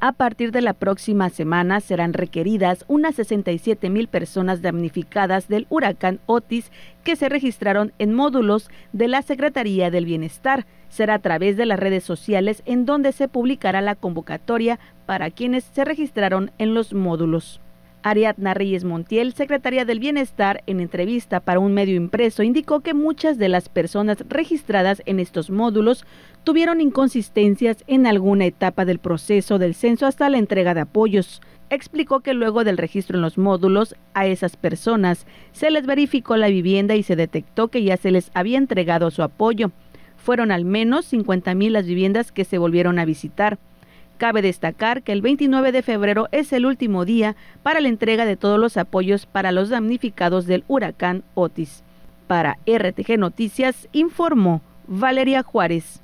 A partir de la próxima semana serán requeridas unas 67 mil personas damnificadas del huracán Otis que se registraron en módulos de la Secretaría del Bienestar. Será a través de las redes sociales en donde se publicará la convocatoria para quienes se registraron en los módulos. Ariadna Reyes Montiel, secretaria del Bienestar, en entrevista para un medio impreso, indicó que muchas de las personas registradas en estos módulos tuvieron inconsistencias en alguna etapa del proceso del censo hasta la entrega de apoyos. Explicó que luego del registro en los módulos, a esas personas se les verificó la vivienda y se detectó que ya se les había entregado su apoyo. Fueron al menos mil las viviendas que se volvieron a visitar. Cabe destacar que el 29 de febrero es el último día para la entrega de todos los apoyos para los damnificados del huracán Otis. Para RTG Noticias informó Valeria Juárez.